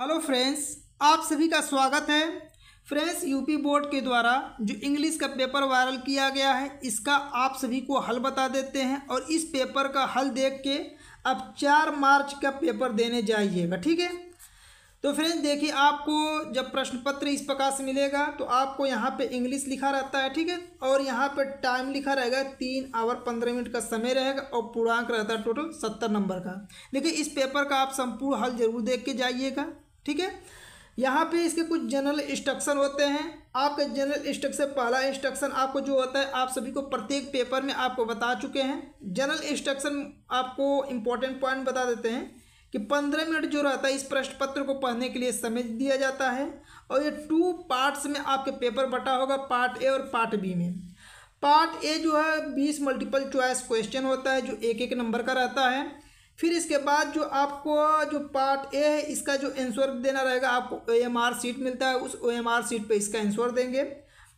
hello friends आप सभी का स्वागत है फ्रेंड्स यूपी बोर्ड के द्वारा जो इंग्लिश का पेपर वायरल किया गया है इसका आप सभी को हल बता देते हैं और इस पेपर का हल देख के अब चार मार्च का पेपर देने जाइएगा ठीक है तो फ्रेंड्स देखिए आपको जब प्रश्न पत्र इस प्रकार से मिलेगा तो आपको यहाँ पे इंग्लिश लिखा रहता है ठीक है और यहाँ पे टाइम लिखा रहेगा तीन आवर पंद्रह मिनट का समय रहेगा और पूर्णांक रहता है टोटल सत्तर नंबर का देखिए इस पेपर का आप संपूर्ण हल जरूर देख के जाइएगा ठीक है यहाँ पे इसके कुछ जनरल इंस्ट्रक्शन होते हैं आपका जनरल इंस्ट्रक्शन पहला इंस्ट्रक्शन आपको जो होता है आप सभी को प्रत्येक पेपर में आपको बता चुके हैं जनरल इंस्ट्रक्शन आपको इम्पोर्टेंट पॉइंट बता देते हैं कि पंद्रह मिनट जो रहता है इस प्रश्न पत्र को पढ़ने के लिए समय दिया जाता है और ये टू पार्ट्स में आपके पेपर बटा होगा पार्ट ए और पार्ट बी में पार्ट ए जो है बीस मल्टीपल चॉइस क्वेश्चन होता है जो एक एक नंबर का रहता है फिर इसके बाद जो आपको जो पार्ट ए है इसका जो एंसर देना रहेगा आपको ओ एम आर सीट मिलता है उस ओ एम आर सीट पे इसका एंसर देंगे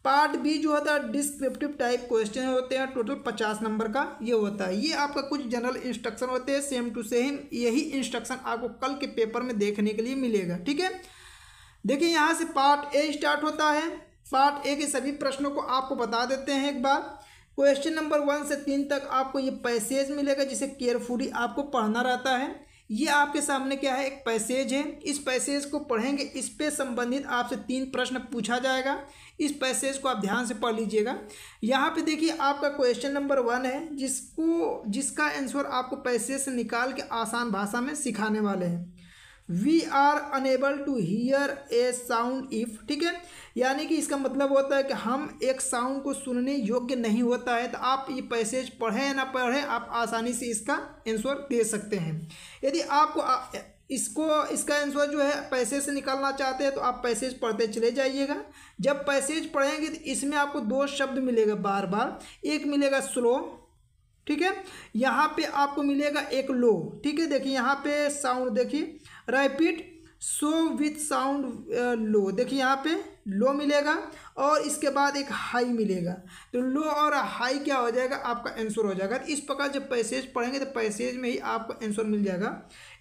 पार्ट बी जो होता है डिस्क्रिप्टिव टाइप क्वेश्चन होते हैं टोटल पचास नंबर का ये होता है ये आपका कुछ जनरल इंस्ट्रक्शन होते हैं सेम टू सेम यही इंस्ट्रक्शन आपको कल के पेपर में देखने के लिए मिलेगा ठीक है देखिए यहाँ से पार्ट ए स्टार्ट होता है पार्ट ए के सभी प्रश्नों को आपको बता देते हैं एक बार क्वेश्चन नंबर वन से तीन तक आपको ये पैसेज मिलेगा जिसे केयरफुली आपको पढ़ना रहता है ये आपके सामने क्या है एक पैसेज है इस पैसेज को पढ़ेंगे इस पे संबंधित आपसे तीन प्रश्न पूछा जाएगा इस पैसेज को आप ध्यान से पढ़ लीजिएगा यहाँ पे देखिए आपका क्वेश्चन नंबर वन है जिसको जिसका आंसर आपको पैसेज से निकाल के आसान भाषा में सिखाने वाले हैं we are unable to hear a sound if ठीक है यानी कि इसका मतलब होता है कि हम एक साउंड को सुनने योग्य नहीं होता है तो आप ये पैसेज पढ़ें या ना पढ़ें आप आसानी से इसका आंसर दे सकते हैं यदि आपको आ, इसको इसका आंसर जो है पैसे से निकालना चाहते हैं तो आप पैसेज पढ़ते चले जाइएगा जब पैसेज पढ़ेंगे तो इसमें आपको दो शब्द मिलेगा बार बार एक मिलेगा स्लो ठीक है यहाँ पे आपको मिलेगा एक लो ठीक है देखिए यहाँ पे साउंड देखिए rapid so with sound low देखिए यहाँ पे लो मिलेगा और इसके बाद एक हाई मिलेगा तो लो और हाई क्या हो जाएगा आपका आंसर हो जाएगा इस प्रकार जब पैसेज पढ़ेंगे तो पैसेज में ही आपको आंसर मिल जाएगा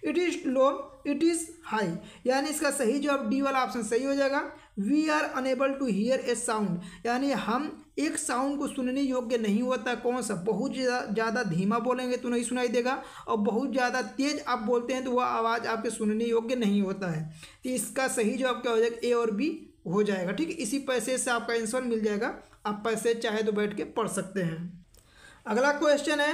it is low it is high यानी इसका सही जवाब डी वाला ऑप्शन सही हो जाएगा we are unable to hear a sound यानी हम एक साउंड को सुनने योग्य नहीं होता कौन सा बहुत ज़्यादा धीमा बोलेंगे तो नहीं सुनाई देगा और बहुत ज़्यादा तेज़ आप बोलते हैं तो वह आवाज़ आपके सुनने योग्य नहीं होता है तो इसका सही जवाब क्या हो जाएगा ए और बी हो जाएगा ठीक है इसी पैसे से आपका आंसर मिल जाएगा आप पैसे चाहे तो बैठ के पढ़ सकते हैं अगला क्वेश्चन है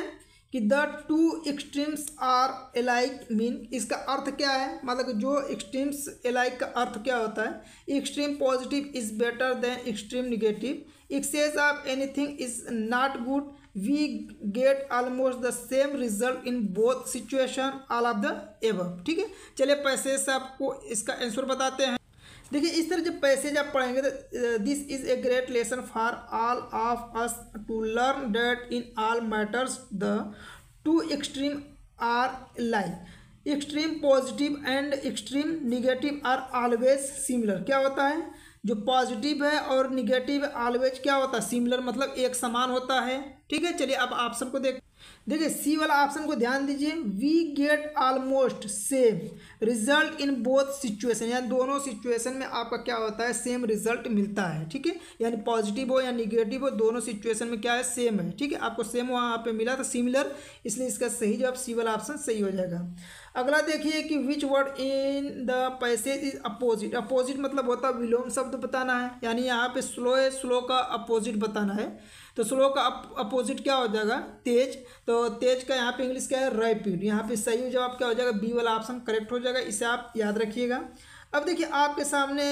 कि the two extremes are alike mean इसका अर्थ क्या है मतलब जो एक्सट्रीम्स एलाइक का अर्थ क्या होता है extreme positive is better than extreme negative excess of anything is not good we get almost the same result in both situation all of the above ठीक है चलिए पैसे से आपको इसका आंसर बताते हैं देखिए इस तरह जब पैसेज आप पढ़ेंगे तो this is a great lesson for all of us to learn that in all matters the two extreme are like extreme positive and extreme negative are always similar क्या होता है जो पॉजिटिव है और निगेटिव ऑलवेज क्या होता है similar मतलब एक समान होता है ठीक है चलिए अब ऑप्शन को देख देखिए सी वाला ऑप्शन को ध्यान दीजिए we get almost same result in both situation यानी दोनों सिचुएशन में आपका क्या होता है सेम रिजल्ट मिलता है ठीक है यानी पॉजिटिव हो या निगेटिव हो दोनों सिचुएशन में क्या है सेम है ठीक है आपको सेम वहाँ पे मिला था सिमिलर इसलिए इसका सही जवाब सी वाला ऑप्शन सही हो जाएगा अगला देखिए कि which word in the passage is opposite opposite मतलब होता है विलोम शब्द बताना है यानी यहाँ पे स्लो है स्लो का अपोजिट बताना है तो स्लो का अपोजिट क्या हो जाएगा तेज तो तेज का यहाँ पे इंग्लिश क्या है रैपिड यहाँ पे सही जवाब क्या हो जाएगा बी वाला ऑप्शन करेक्ट हो जाएगा इसे आप याद रखिएगा अब देखिए आपके सामने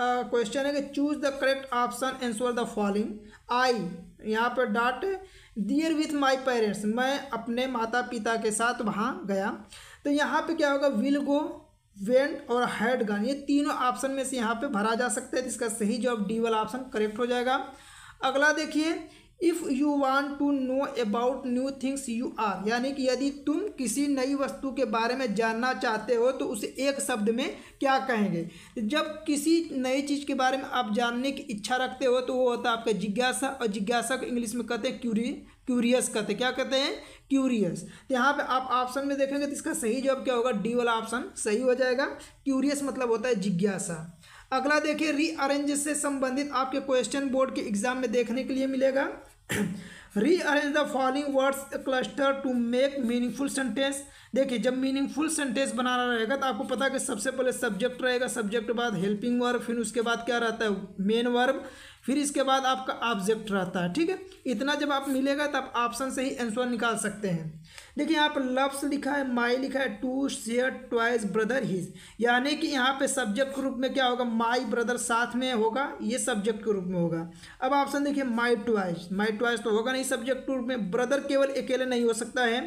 क्वेश्चन है कि choose the correct option answer the following I यहाँ पर dot there with my parents मैं अपने माता पिता के साथ वहाँ गया तो यहाँ पे क्या होगा विल गो वेंट और हैड गन ये तीनों ऑप्शन में से यहाँ पे भरा जा सकता है जिसका सही जवाब डी वाला ऑप्शन करेक्ट हो जाएगा अगला देखिए if you want to know about new things you are यानी कि यदि तुम किसी नई वस्तु के बारे में जानना चाहते हो तो उसे एक शब्द में क्या कहेंगे जब किसी नई चीज़ के बारे में आप जानने की इच्छा रखते हो तो वो होता है आपका जिज्ञासा और जिज्ञासा को इंग्लिश में कहते हैं क्यूरी क्यूरियस कहते हैं क्या कहते हैं क्यूरियस तो यहाँ पे आप ऑप्शन में देखेंगे तो इसका सही जवाब क्या होगा डी वाला ऑप्शन सही हो जाएगा क्यूरियस मतलब होता है जिज्ञासा अगला देखिए रीअरेंज से संबंधित आपके क्वेश्चन बोर्ड के एग्जाम में देखने के लिए मिलेगा rearrange the following words cluster to make meaningful sentence देखिए जब मीनिंगफुल सेंटेंस बनाना रहेगा तो आपको पता है कि सबसे पहले सब्जेक्ट रहेगा सब्जेक्ट के बाद हेल्पिंग वर्ब फिर उसके बाद क्या रहता है मेन वर्ब फिर इसके बाद आपका ऑब्जेक्ट रहता है ठीक है इतना जब आप मिलेगा तो आप ऑप्शन से ही आंसर निकाल सकते हैं देखिए यहाँ पर लफ्स लिखा है माई लिखा है to share twice brother his यानी कि यहाँ पे सब्जेक्ट के रूप में क्या होगा माई ब्रदर साथ में होगा ये सब्जेक्ट के रूप में होगा अब ऑप्शन देखिए माई ट्वाइस माई ट्वाइस तो होगा नहीं सब्जेक्ट के रूप में ब्रदर केवल अकेले नहीं हो सकता है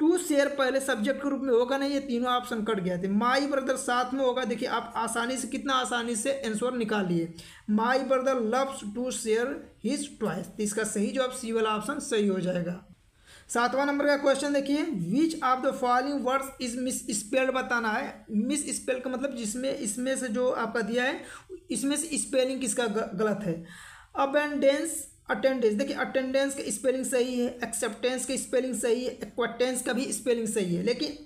टू शेयर पहले सब्जेक्ट के रूप में होगा नहीं ये तीनों ऑप्शन कट गया थे माई ब्रदर साथ में होगा देखिए आप आसानी से कितना आसानी से आंसर लिए my brother loves to share his twice तो इसका सही आप सी वाला ऑप्शन सही हो जाएगा सातवां नंबर का क्वेश्चन देखिए which of the following words is misspelled बताना है मिस स्पेल का मतलब जिसमें इसमें से जो आपका दिया है इसमें से स्पेलिंग किसका गलत है अबेंडेंस अटेंडेंस देखिए अटेंडेंस की स्पेलिंग सही है एक्सेप्टेंस की स्पेलिंग सही है एक्वाटेंस का भी स्पेलिंग सही है लेकिन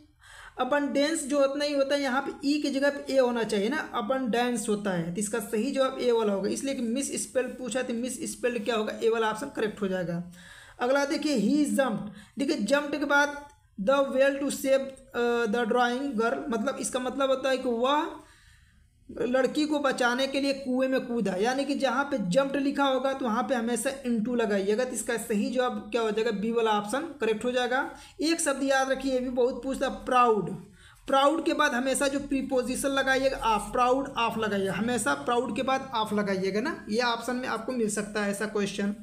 अपन डेंस जो उतना ही होता है यहाँ पे ई e की जगह पे ए होना चाहिए ना अपन डेंस होता है तो इसका सही जवाब ए वाला होगा इसलिए कि मिस स्पेल पूछा तो मिस स्पेल क्या होगा ए वाला ऑप्शन करेक्ट हो जाएगा अगला देखिए ही जम्प्ट देखिए जम्प्ट के बाद the well to save the drowning girl मतलब इसका मतलब होता है कि वह लड़की को बचाने के लिए कुएं में कूदा यानी कि जहाँ पे जंप्ट लिखा होगा तो वहाँ पे हमेशा इंटू लगाइएगा तो इसका सही जवाब क्या हो जाएगा बी वाला ऑप्शन करेक्ट हो जाएगा एक शब्द याद रखिए भी बहुत पूछता प्राउड प्राउड के बाद हमेशा जो प्रीपोजिशन लगाइएगा आफ प्राउड ऑफ लगाइएगा हमेशा प्राउड के बाद ऑफ लगाइएगा ना ये ऑप्शन में आपको मिल सकता है ऐसा क्वेश्चन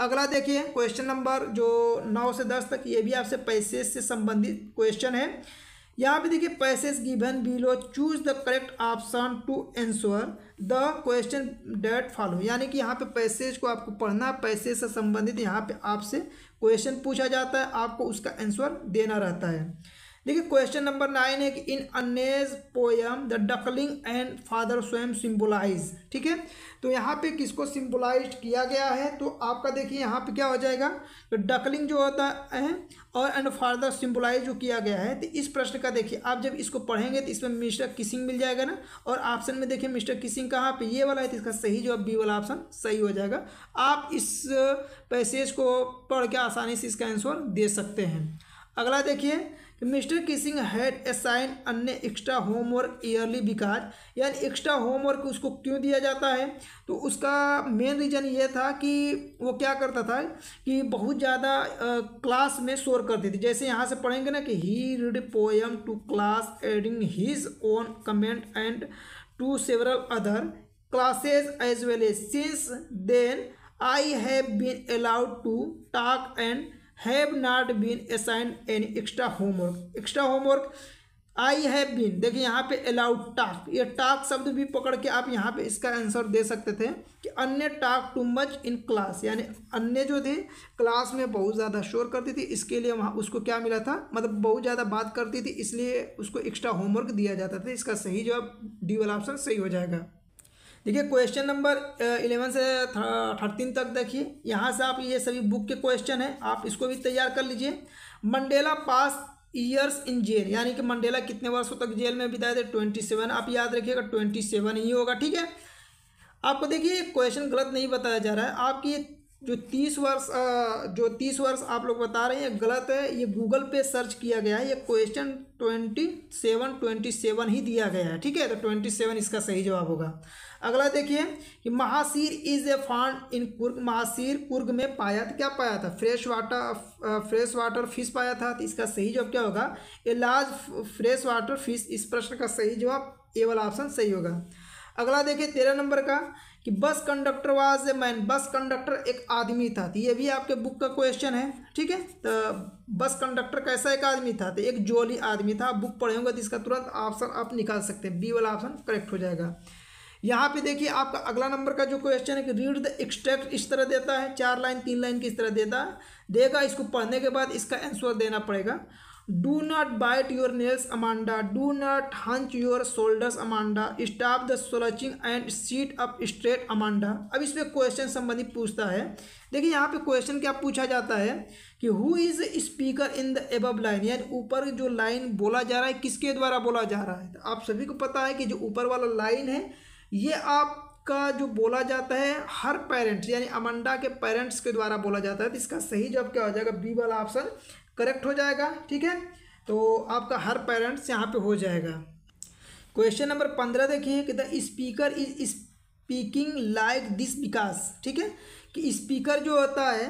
अगला देखिए क्वेश्चन नंबर जो नौ से दस तक ये भी आपसे पैसे से संबंधित क्वेश्चन है यहाँ पे देखिए passage given below choose the correct option to answer the question that follow यानी कि यहाँ पे पैसेज को आपको पढ़ना पैसेज से संबंधित यहाँ पे आपसे क्वेश्चन पूछा जाता है आपको उसका आंसर देना रहता है देखिए क्वेश्चन नंबर नाइन है कि in Annie's poem the duckling and father swan symbolise ठीक है तो यहाँ पे किसको सिंबलाइज किया गया है तो आपका देखिए यहाँ पे क्या हो जाएगा तो डकलिंग जो होता है और एंड फादर सिंबलाइज जो किया गया है तो इस प्रश्न का देखिए आप जब इसको पढ़ेंगे तो इसमें मिस्टर किसिंग मिल जाएगा ना और ऑप्शन में देखिए मिस्टर किसिंग कहाँ पर ये वाला है तो इसका सही जो बी वाला ऑप्शन सही हो जाएगा आप इस पैसेज uh, को पढ़ के आसानी से इसका आंसर दे सकते हैं अगला देखिए कि mister Kissing had assign an extra homework early because यानी एक्स्ट्रा होमवर्क उसको क्यों दिया जाता है तो उसका मेन रीज़न ये था कि वो क्या करता था कि बहुत ज़्यादा क्लास में शोर करती थी जैसे यहाँ से पढ़ेंगे ना कि he read poem to class adding his own comment and to several other classes as well as since then I have been allowed to talk and have not been assign an extra homework extra homework I have been देखिए यहाँ पे allowed task ये task शब्द भी पकड़ के आप यहाँ पे इसका आंसर दे सकते थे कि any task too much in class यानी अन्य जो थे क्लास में बहुत ज़्यादा शोर करती थी इसके लिए वहाँ उसको क्या मिला था मतलब बहुत ज़्यादा बात करती थी इसलिए उसको एक्स्ट्रा होमवर्क दिया जाता था इसका सही जवाब डी वाला ऑप्शन सही हो जाएगा देखिए क्वेश्चन नंबर इलेवन से थर्टीन तक देखिए यहाँ से आप ये सभी बुक के क्वेश्चन हैं आप इसको भी तैयार कर लीजिए Mandela pass years in jail यानी कि मंडेला कितने वर्षों तक जेल में बिताए थे ट्वेंटी सेवन आप याद रखिएगा ट्वेंटी सेवन ही होगा ठीक है आपको देखिए क्वेश्चन गलत नहीं बताया जा रहा है आपकी जो तीस वर्ष uh, जो तीस वर्ष आप लोग बता रहे हैं गलत है ये गूगल पे सर्च किया गया है ये question twenty seven twenty seven ही दिया गया है ठीक है तो ट्वेंटी सेवन इसका सही जवाब होगा अगला देखिए कि mahseer is a found in Coorg mahseer Coorg में पाया था क्या पाया था fresh water fresh water fish पाया था तो इसका सही जवाब क्या होगा a large fresh water fish इस प्रश्न का सही जवाब ए वाला ऑप्शन सही होगा अगला देखिए तेरह नंबर का कि bus conductor was a man bus conductor एक आदमी था तो ये भी आपके बुक का क्वेश्चन है ठीक है तो बस कंडक्टर कैसा एक आदमी था तो एक जोली आदमी था बुक पढ़े होंगे तो इसका तुरंत ऑप्शन आप निकाल सकते हैं बी वाला ऑप्शन करेक्ट हो जाएगा यहाँ पे देखिए आपका अगला नंबर का जो क्वेश्चन है कि रीड द एक्सट्रैक्ट इस तरह देता है चार लाइन तीन लाइन की इस तरह देता है देगा इसको पढ़ने के बाद इसका आंसर देना पड़ेगा do not bite your nails Amanda do not hunch your shoulders Amanda stop the slouching and sit up straight Amanda अब इसमें क्वेश्चन संबंधित पूछता है देखिए यहाँ पे क्वेश्चन क्या पूछा जाता है कि who is speaker in the above line यानी ऊपर जो लाइन बोला जा रहा है किसके द्वारा बोला जा रहा है तो आप सभी को पता है कि जो ऊपर वाला लाइन है ये आपका जो बोला जाता है हर पेरेंट्स यानी अमंडा के पेरेंट्स के द्वारा बोला जाता है तो इसका सही जवाब क्या हो जाएगा बी वाला ऑप्शन करेक्ट हो जाएगा ठीक है तो आपका हर पेरेंट्स यहाँ पे हो जाएगा क्वेश्चन नंबर पंद्रह देखिए कि the speaker is speaking like this because ठीक है कि स्पीकर जो होता है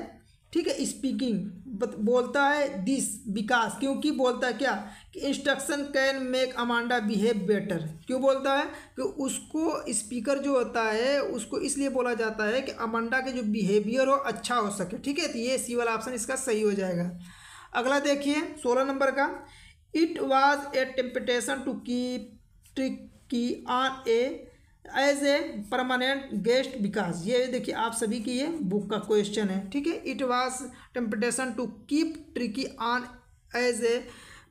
ठीक है स्पीकिंग बोलता है दिस विकास क्योंकि बोलता है क्या कि instruction can make Amanda behave better क्यों बोलता है कि उसको स्पीकर जो होता है उसको इसलिए बोला जाता है कि अमांडा के जो बिहेवियर हो अच्छा हो सके ठीक है तो ये सी वाला ऑप्शन इसका सही हो जाएगा अगला देखिए सोलह नंबर का it was a temptation to keep Tricki on a as a permanent guest because ये देखिए आप सभी की ये बुक का क्वेश्चन है ठीक है it was temptation to keep Tricki on as a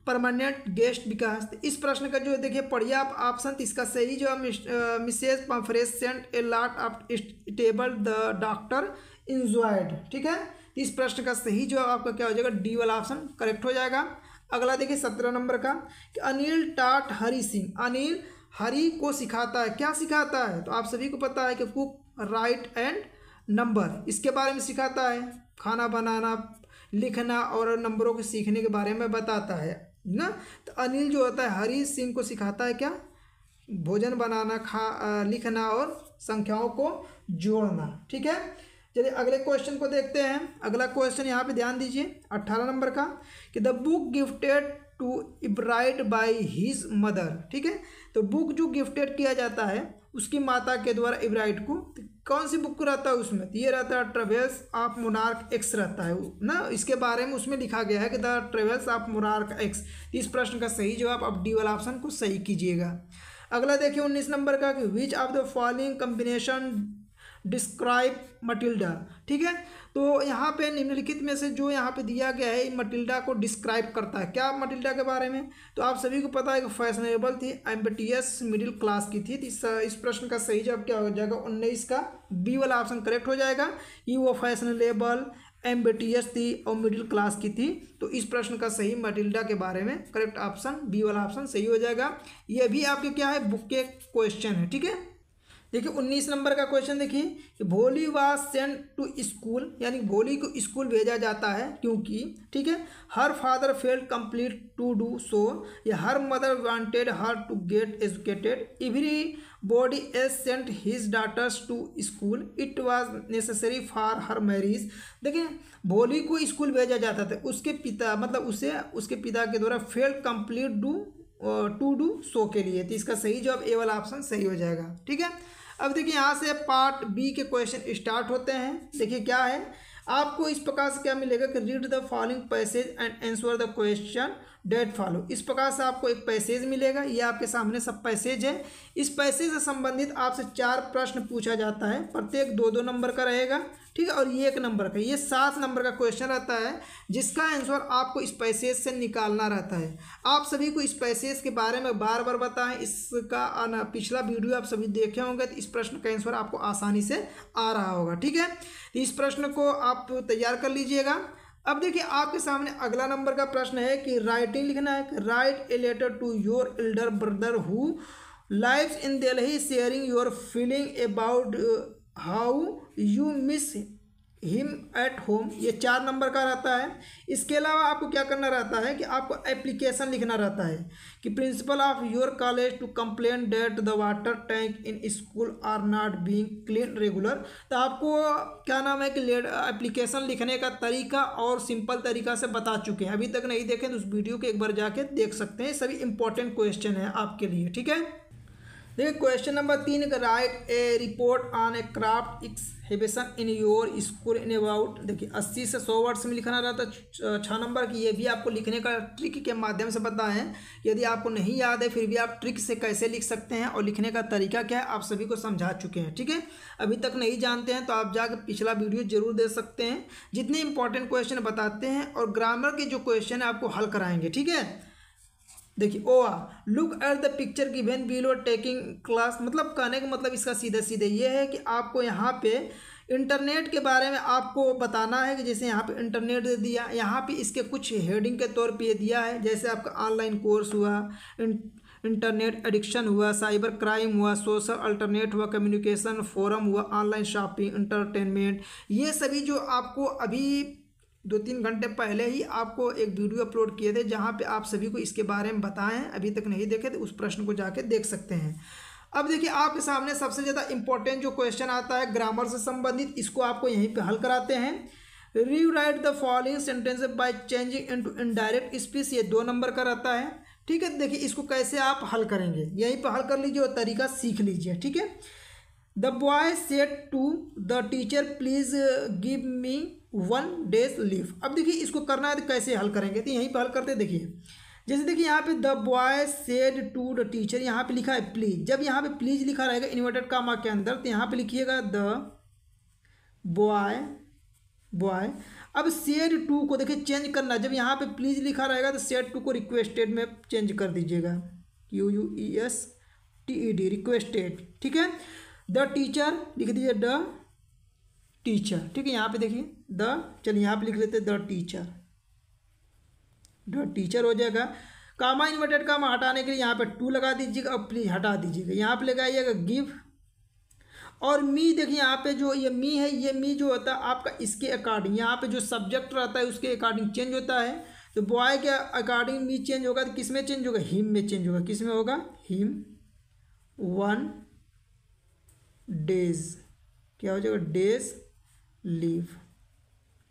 permanent guest because इस प्रश्न का जो देखिए पढ़िए आप ऑप्शन तो इसका सही जो है Mrs Pumphrey sent a lot of table the doctor enjoyed ठीक है तो इस प्रश्न का सही जो आपका क्या हो जाएगा डी वाला ऑप्शन करेक्ट हो जाएगा अगला देखिए सत्रह नंबर का कि अनिल टाट हरी सिंह अनिल हरी को सिखाता है क्या सिखाता है तो आप सभी को पता है कि कुक राइट एंड नंबर इसके बारे में सिखाता है खाना बनाना लिखना और नंबरों को सीखने के बारे में बताता है ना तो अनिल जो होता है हरी सिंह को सिखाता है क्या भोजन बनाना खा लिखना और संख्याओं को जोड़ना ठीक है चलिए अगले क्वेश्चन को देखते हैं अगला क्वेश्चन यहाँ पे ध्यान दीजिए अट्ठारह नंबर का कि the book gifted to Ebright by his mother ठीक है तो बुक जो गिफ्टेड किया जाता है उसकी माता के द्वारा इब्राइट को तो कौन सी बुक रहता है उसमें तो ये रहता है ट्रेवल्स ऑफ मोनार्क एक्स रहता है ना इसके बारे में उसमें लिखा गया है कि the travels of monarch X इस प्रश्न का सही जवाब आप डी वाला ऑप्शन को सही कीजिएगा अगला देखिए उन्नीस नंबर का कि which of the following combination describe Matilda ठीक है तो यहाँ पे निम्नलिखित में से जो यहाँ पे दिया गया है मटिल्डा को डिस्क्राइब करता है क्या मटिल्डा के बारे में तो आप सभी को पता है कि फैशनेबल थी एम्बटियस मिडिल क्लास की थी इस, इस प्रश्न का सही जवाब क्या हो जाएगा उन्नीस का बी वाला ऑप्शन करेक्ट हो जाएगा कि वो फैशनेबल एम्बटियस थी और मिडिल क्लास की थी तो इस प्रश्न का सही मटिल्डा के बारे में करेक्ट ऑप्शन बी वाला ऑप्शन सही हो जाएगा ये भी आपके क्या है बुक के क्वेश्चन है ठीक है देखिए उन्नीस नंबर का क्वेश्चन देखिए कि भोली वाज सेंड टू स्कूल यानी भोली को स्कूल भेजा जाता है क्योंकि ठीक है her father failed complete to do so या her mother wanted her to get educated एवरी बॉडी as sent his daughters to school it was necessary for her marriage देखिए भोली को स्कूल भेजा जाता था उसके पिता मतलब उसे उसके पिता के द्वारा fail complete do to do so के लिए तो इसका सही जवाब ए वाला ऑप्शन सही हो जाएगा ठीक है अब देखिए यहाँ से पार्ट बी के क्वेश्चन स्टार्ट होते हैं देखिए क्या है आपको इस प्रकार से क्या मिलेगा कि read the following passage and answer the question that follow इस प्रकार से आपको एक पैसेज मिलेगा ये आपके सामने सब पैसेज है इस पैसेज से संबंधित आपसे चार प्रश्न पूछा जाता है प्रत्येक दो दो नंबर का रहेगा ठीक है और ये एक नंबर का ये सात नंबर का क्वेश्चन रहता है जिसका आंसर आपको इस पैसेज से निकालना रहता है आप सभी को इस पैसेज के बारे में बार बार बताएं इसका आना पिछला वीडियो आप सभी देखे होंगे तो इस प्रश्न का आंसर आपको आसानी से आ रहा होगा ठीक है इस प्रश्न को आप तैयार कर लीजिएगा अब देखिए आपके सामने अगला नंबर का प्रश्न है कि राइटिंग लिखना है write a letter to your elder brother who lives in Delhi sharing your feeling about how you miss him at home ये चार नंबर का रहता है इसके अलावा आपको क्या करना रहता है कि आपको एप्लीकेशन लिखना रहता है कि principal of your college to complain that the water tank in school are not being clean regular तो आपको क्या नाम है कि एप्लीकेशन लिखने का तरीका और सिंपल तरीका से बता चुके हैं अभी तक नहीं देखें तो उस वीडियो को एक बार जाके देख सकते हैं सभी इंपॉर्टेंट क्वेश्चन है आपके लिए ठीक है देखिए क्वेश्चन नंबर तीन का write a report on a craft exhibition in your school in about देखिए अस्सी से सौ वर्ड्स में लिखना रहता है छः नंबर की ये भी आपको लिखने का ट्रिक के माध्यम से बताएं यदि आपको नहीं याद है फिर भी आप ट्रिक से कैसे लिख सकते हैं और लिखने का तरीका क्या है आप सभी को समझा चुके हैं ठीक है अभी तक नहीं जानते हैं तो आप जाकर पिछला वीडियो जरूर दे सकते हैं जितने इंपॉर्टेंट क्वेश्चन बताते हैं और ग्रामर के जो क्वेश्चन है आपको हल कराएंगे ठीक है देखिए oh ah look at the picture given below taking class मतलब कहने का मतलब इसका सीधा सीधे ये है कि आपको यहाँ पे इंटरनेट के बारे में आपको बताना है कि जैसे यहाँ पे इंटरनेट दे दिया यहाँ पे इसके कुछ हेडिंग के तौर पे दिया है जैसे आपका ऑनलाइन कोर्स हुआ इंटरनेट एडिक्शन हुआ साइबर क्राइम हुआ सोशल अल्टरनेट हुआ कम्युनिकेशन फोरम हुआ ऑनलाइन शॉपिंग इंटरटेनमेंट ये सभी जो आपको अभी दो तीन घंटे पहले ही आपको एक वीडियो अपलोड किए थे जहाँ पर आप सभी को इसके बारे में बताएं अभी तक नहीं देखे तो उस प्रश्न को जाके देख सकते हैं अब देखिए आपके सामने सबसे ज़्यादा इंपॉर्टेंट जो क्वेश्चन आता है ग्रामर से संबंधित इसको आपको यहीं पर हल कराते हैं rewrite the following sentence by changing into indirect speech ये दो नंबर का रहता है ठीक है देखिए इसको कैसे आप हल करेंगे यहीं पर हल कर लीजिए और तरीका सीख लीजिए ठीक है the boy said to the teacher please give me one day's leave अब देखिए इसको करना है तो कैसे हल करेंगे तो यहीं पर हल करते देखिए जैसे देखिए यहाँ पे the boy said to the teacher यहाँ पे लिखा है प्लीज जब यहाँ पे प्लीज लिखा रहेगा इन्वर्टेड कामा के अंदर तो यहाँ पे लिखिएगा द बॉय बॉय अब सेड टू को देखिए चेंज करना जब यहाँ पे प्लीज लिखा रहेगा तो सेड टू को रिक्वेस्टेड में चेंज कर दीजिएगा u u e s t e d requested ठीक है द टीचर लिख दीजिए द टीचर ठीक है यहाँ पे देखिए द चलिए यहाँ पे लिख लेते द टीचर द टीचर हो जाएगा कामा इन्वर्टेड कामा हटाने के लिए यहाँ पे टू लगा दीजिएगा और प्लीज हटा दीजिएगा यहाँ पे लगाइएगा गिव और मी देखिए यहाँ पे जो ये मी है ये मी जो होता है आपका इसके अकॉर्डिंग यहाँ पे जो सब्जेक्ट रहता है उसके अकॉर्डिंग चेंज होता है तो बॉय के अकॉर्डिंग मी चेंज होगा तो किस में चेंज होगा हिम में चेंज होगा किस में होगा हिम वन डेज क्या हो जाएगा डेज लीव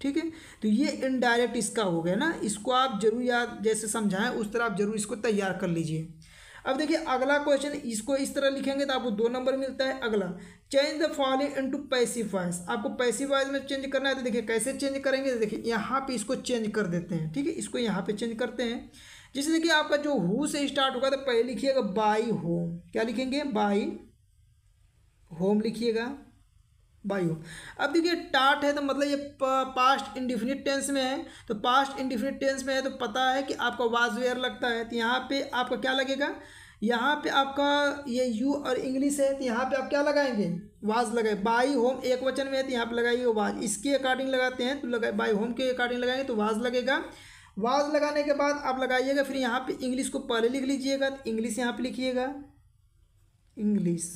ठीक है तो ये इनडायरेक्ट इसका हो गया ना इसको आप जरूर याद जैसे समझाएं उस तरह आप जरूर इसको तैयार कर लीजिए अब देखिए अगला क्वेश्चन इसको इस तरह लिखेंगे तो आपको दो नंबर मिलता है अगला change the following into passive voice आपको पैसिव में चेंज करना है तो देखिए कैसे चेंज करेंगे तो देखिए यहाँ पे इसको चेंज कर देते हैं ठीक है इसको यहाँ पे चेंज करते हैं जैसे देखिए आपका जो हु से स्टार्ट होगा तो पहले लिखिएगा बाई होम क्या लिखेंगे बाई होम लिखिएगा बाई बायो अब देखिए टाट है तो मतलब ये पास्ट इंडिफिनिट टेंस में है तो पास्ट इंडिफिनिट टेंस में है तो पता है कि आपका वाज वेयर लगता है तो यहाँ पे आपका क्या लगेगा यहाँ पे आपका ये यू और इंग्लिश है तो यहाँ पे आप क्या लगाएंगे वाज लगाए बाई होम एक वचन में है तो यहाँ पे लगाइए वाज इसके अकॉर्डिंग लगाते हैं तो लगाए बाई होम के अकॉर्डिंग लगाएंगे तो वाज लगेगा वाज लगाने के बाद आप लगाइएगा फिर यहाँ पे इंग्लिश को पहले लिख लीजिएगा तो इंग्लिश यहाँ पर लिखिएगा इंग्लिश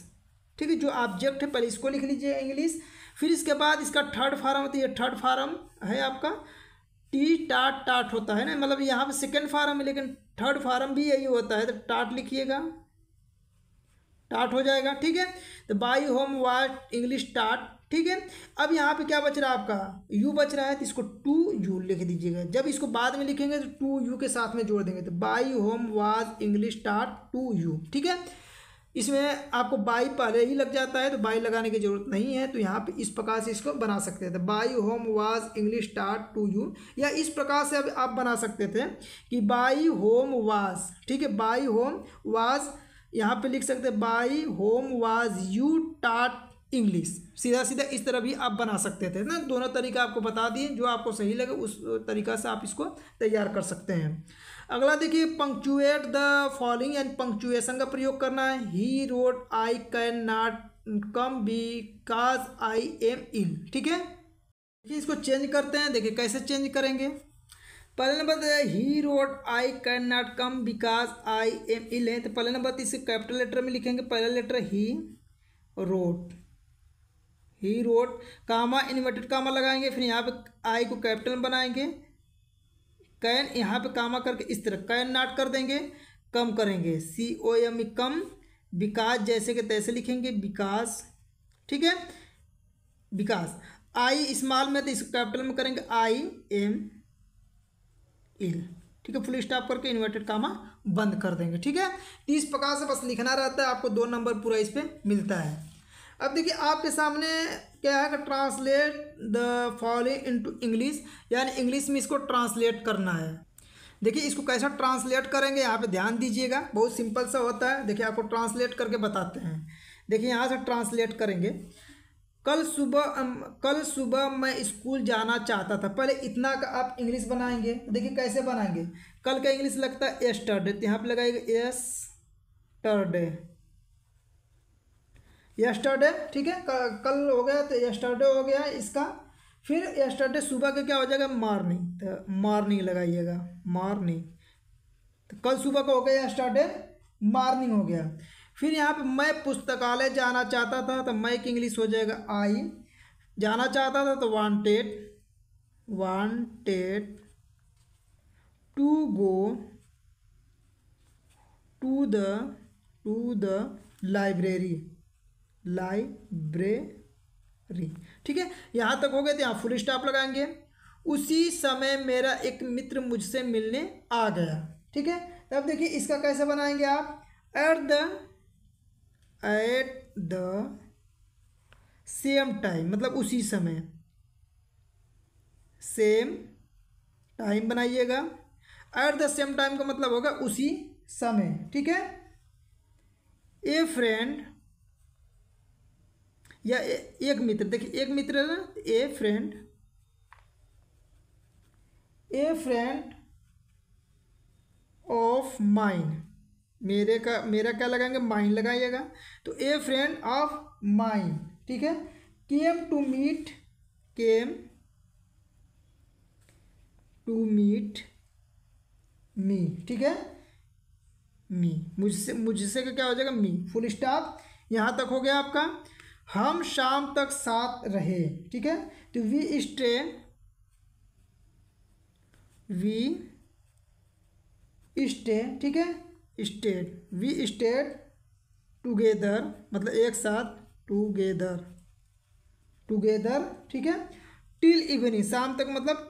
ठीक है जो ऑब्जेक्ट है पहले इसको लिख लीजिए इंग्लिश फिर इसके बाद इसका थर्ड फार्म होता है ये थर्ड फार्म है आपका टी टाट टाट होता है ना मतलब यहाँ पर सेकेंड फार्म है लेकिन थर्ड फार्म भी यही होता है तो टाट लिखिएगा टाट हो जाएगा ठीक है तो बाई होम वाट इंग्लिश टाट ठीक है अब यहाँ पे क्या बच रहा है आपका यू बच रहा है तो इसको टू यू लिख दीजिएगा जब इसको बाद में लिखेंगे तो टू यू के साथ में जोड़ देंगे तो by whom was English taught to you ठीक है इसमें आपको बाई पहले ही लग जाता है तो बाई लगाने की ज़रूरत नहीं है तो यहाँ पे इस प्रकार से इसको बना सकते थे by whom was English start to you या इस प्रकार से अब आप बना सकते थे कि बाई होम वाज ठीक है बाई होम वाज यहाँ पे लिख सकते by whom was you taught English सीधा सीधा इस तरह भी आप बना सकते थे ना दोनों तरीका आपको बता दिए जो आपको सही लगे उस तरीका से आप इसको तैयार कर सकते हैं अगला देखिए punctuate the following and punctuation का प्रयोग करना है he wrote I can not come because I am ill ठीक है देखिए इसको चेंज करते हैं देखिए कैसे चेंज करेंगे पहले number he wrote I can not come because I am ill है तो पहले नंबर तो इसे कैपिटल लेटर में लिखेंगे पहला letter he wrote he wrote comma inverted comma लगाएंगे फिर यहाँ पे आई को कैपिटल बनाएंगे कैन यहाँ पे कामा करके इस तरह कैन नाट कर देंगे कम करेंगे सी ओ एम ई कम विकास जैसे के तैसे लिखेंगे विकास ठीक है विकास आई स्मॉल में तो इस कैपिटल में करेंगे आई एम एल ठीक है फुल स्टॉप करके इन्वर्टेड कामा बंद कर देंगे ठीक है इस प्रकार से बस लिखना रहता है आपको दो नंबर पूरा इस पर मिलता है अब देखिए आपके सामने क्या है translate the following into English यानी इंग्लिश में इसको ट्रांसलेट करना है देखिए इसको कैसा ट्रांसलेट करेंगे यहाँ पे ध्यान दीजिएगा बहुत सिंपल सा होता है देखिए आपको ट्रांसलेट करके बताते हैं देखिए यहाँ से ट्रांसलेट करेंगे कल सुबह कल सुबह मैं स्कूल जाना चाहता था पहले इतना का आप इंग्लिश बनाएंगे देखिए कैसे बनाएंगे कल का इंग्लिश लगता है एस्टरडे तो यहाँ पर लगाएगा एस टर्डे यस्टरडे ठीक है कल हो गया तो यस्टरडे हो गया इसका फिर यस्टरडे सुबह का क्या हो जाएगा मॉर्निंग तो मॉर्निंग लगाइएगा मॉर्निंग तो कल सुबह का हो गया यस्टरडे मॉर्निंग हो गया फिर यहाँ पे मैं पुस्तकालय जाना चाहता था तो मैं की इंग्लिश हो जाएगा आई जाना चाहता था तो wanted wanted to go to the to the library library ठीक है यहाँ तक हो गए तो यहाँ फुल स्टॉप लगाएंगे उसी समय मेरा एक मित्र मुझसे मिलने आ गया ठीक है अब देखिए इसका कैसे बनाएंगे आप at the at the same time मतलब उसी समय सेम टाइम बनाइएगा एट द सेम टाइम का मतलब होगा उसी समय ठीक है ए फ्रेंड या एक मित्र देखिए एक मित्र है ना a friend a friend of mine मेरे का मेरा क्या लगाएंगे माइन लगाइएगा तो ए फ्रेंड ऑफ माइन ठीक है came to meet came to meet me ठीक है मी मुझसे मुझसे का क्या हो जाएगा मी फुल स्टॉप यहाँ तक हो गया आपका हम शाम तक साथ रहे ठीक है तो वी स्टे वी स्टे ठीक है स्टेट वी स्टेट टुगेदर मतलब एक साथ टुगेदर टुगेदर ठीक है टिल इवनिंग शाम तक मतलब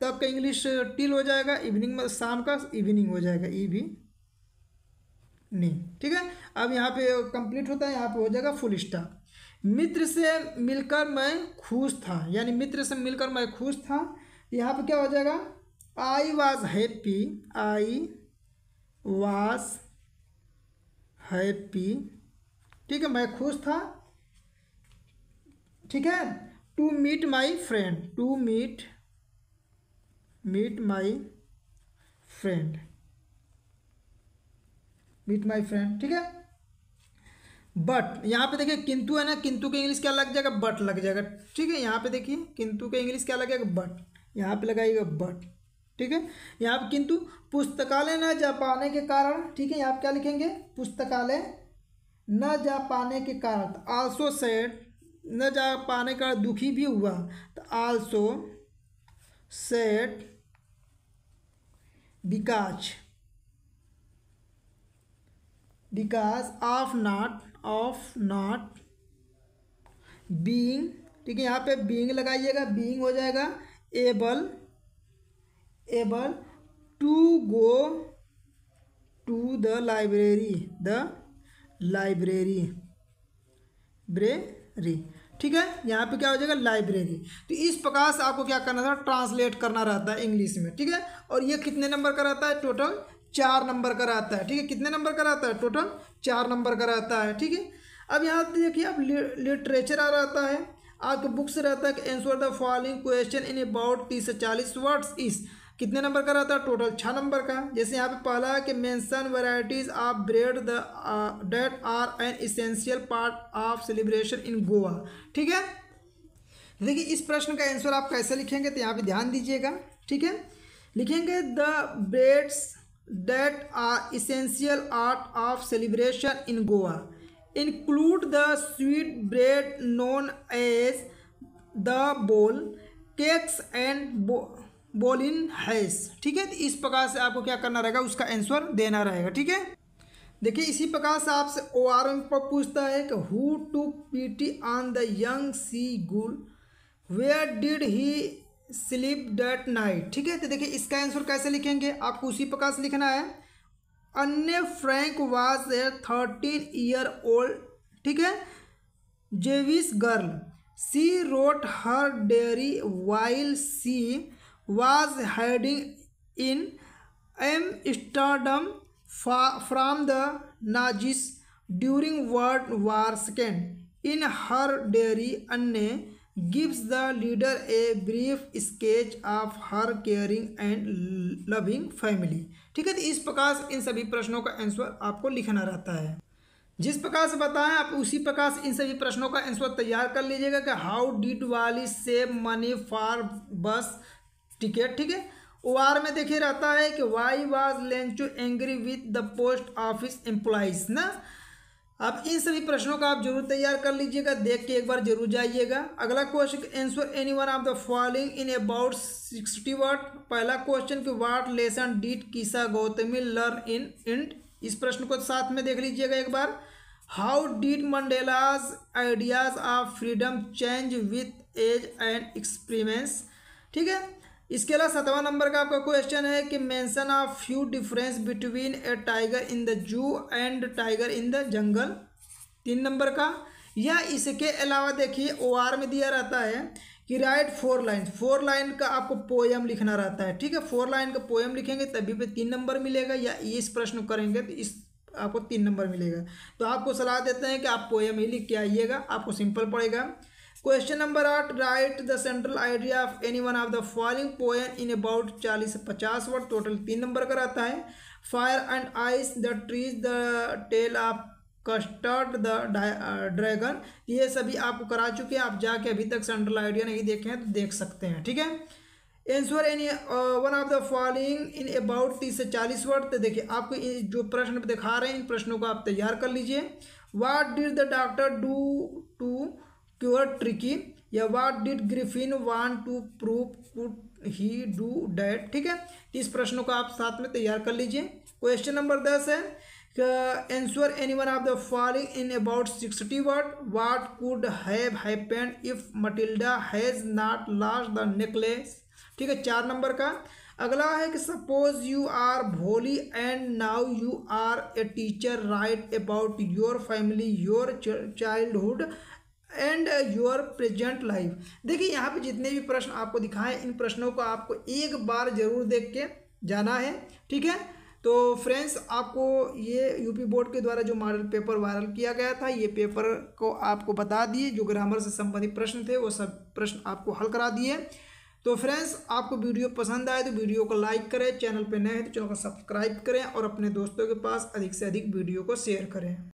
तब का इंग्लिश टिल हो जाएगा इवनिंग मतलब शाम का इवनिंग हो जाएगा ई e भी नहीं ठीक है अब यहाँ पे कंप्लीट होता है यहाँ पे हो जाएगा फुल स्टॉप मित्र से मिलकर मैं खुश था यानी मित्र से मिलकर मैं खुश था यहाँ पर क्या हो जाएगा I was happy I was happy ठीक है मैं खुश था ठीक है to meet my friend to meet meet my friend meet my friend ठीक है बट यहाँ पे देखिए किंतु है ना किंतु के इंग्लिश क्या लग जाएगा बट लग जाएगा ठीक है यहाँ पे देखिए किंतु के इंग्लिश क्या लगेगा बट यहाँ पे लगाइएगा बट ठीक है यहाँ पे किंतु पुस्तकालय न जा पाने के कारण ठीक है यहाँ पे क्या लिखेंगे पुस्तकालय न जा पाने के कारण आल्सो तो सेड न जा पाने का दुखी भी हुआ तो also said Vikas Vikas of not of not being ठीक है यहाँ पे बींग लगाइएगा बींग हो जाएगा able able to go to the library the library library ठीक है यहाँ पे क्या हो जाएगा लाइब्रेरी तो इस प्रकार से आपको क्या करना था ट्रांसलेट करना रहता है इंग्लिश में ठीक है और ये कितने नंबर का रहता है टोटल चार नंबर का रहता है ठीक है कितने नंबर का रहता है टोटल चार नंबर का रहता है ठीक है अब यहाँ देखिए अब लिटरेचर आ रहता है आपके बुक से रहता है कि the following question in about तीस से चालीस वर्ड्स इस कितने नंबर का रहता है टोटल छः नंबर का जैसे यहाँ पे पहला है कि mention varieties of bread the that are an essential part of celebration in Goa ठीक है देखिए इस प्रश्न का आंसर आप कैसे लिखेंगे तो यहाँ पे ध्यान दीजिएगा ठीक है लिखेंगे the breads that are essential art of celebration in Goa include the sweet bread known as the bowl cakes and बोलिन हैस ठीक है तो इस प्रकार से आपको क्या करना रहेगा उसका आंसर देना रहेगा ठीक है देखिए इसी प्रकार से आपसे ओ आर एम पर पूछता है कि who took pity on the young seagull where did he sleep that night ठीक है तो देखिए इसका आंसर कैसे लिखेंगे आपको उसी प्रकार से लिखना है Anne Frank was a thirteen year old ठीक है Jewish girl she wrote her diary while she was hiding in Amsterdam from the Nazis during World War second in her diary Anne gives the reader a brief sketch of her caring and loving family ठीक है तो इस प्रकार से इन सभी प्रश्नों का answer आपको लिखना रहता है जिस प्रकार से बताएं आप उसी प्रकार से इन सभी प्रश्नों का आंसर तैयार कर लीजिएगा कि how did Valli save money for bus ticket ठीक है ओ आर में देखिए रहता है कि why was Lencho angry with the post office employees ना अब इन सभी प्रश्नों का आप जरूर तैयार कर लीजिएगा देख के एक बार जरूर जाइएगा अगला question answer any one of the following in about sixty word पहला क्वेश्चन कि वाट लेसन डिट किसा गौतमी लर्न इन इंड इस प्रश्न को साथ में देख लीजिएगा एक बार how did Mandela's ideas of freedom change with age and experience ठीक है इसके अलावा सतवा नंबर का आपका क्वेश्चन है कि mention of few difference between a tiger in the zoo and tiger in the jungle तीन नंबर का या इसके अलावा देखिए ओ आर में दिया रहता है कि write four line four line का आपको पोएम लिखना रहता है ठीक है फोर लाइन का पोएम लिखेंगे तभी पे तीन नंबर मिलेगा या इस प्रश्न करेंगे तो इस आपको तीन नंबर मिलेगा तो आपको सलाह देते हैं कि आप पोएम ही लिख के आइएगा आपको सिंपल पड़ेगा क्वेश्चन नंबर आठ write the central idea of any one of the following poem in about चालीस से पचास वर्ड टोटल तीन नंबर का रहता है fire and ice the trees the tale of custard the dragon ये सभी आपको करा चुके हैं आप जाके अभी तक सेंट्रल आइडिया नहीं देखे हैं तो देख सकते हैं ठीक है answer any one of the following in about तीस से चालीस वर्ड तो देखिए आपको जो प्रश्न दिखा रहे हैं इन प्रश्नों को आप तैयार कर लीजिए what does the doctor do to cure Tricki या what did Griffin want to prove could he do that ठीक है इस प्रश्नों को आप साथ में तैयार कर लीजिए क्वेश्चन नंबर दस है answer any one of the following in about sixty word what could have happen if Matilda has not lost the necklace ठीक है चार नंबर का अगला है कि suppose you are Bholi and now you are a teacher write about your family your childhood and your present life देखिए यहाँ पे जितने भी प्रश्न आपको दिखाएं इन प्रश्नों को आपको एक बार जरूर देख के जाना है ठीक है तो फ्रेंड्स आपको ये यूपी बोर्ड के द्वारा जो मॉडल पेपर वायरल किया गया था ये पेपर को आपको बता दिए जो ग्रामर से संबंधित प्रश्न थे वो सब प्रश्न आपको हल करा दिए तो फ्रेंड्स आपको वीडियो पसंद आए तो वीडियो को लाइक करें चैनल पर नए हैं तो चैनल को सब्सक्राइब करें और अपने दोस्तों के पास अधिक से अधिक वीडियो को शेयर करें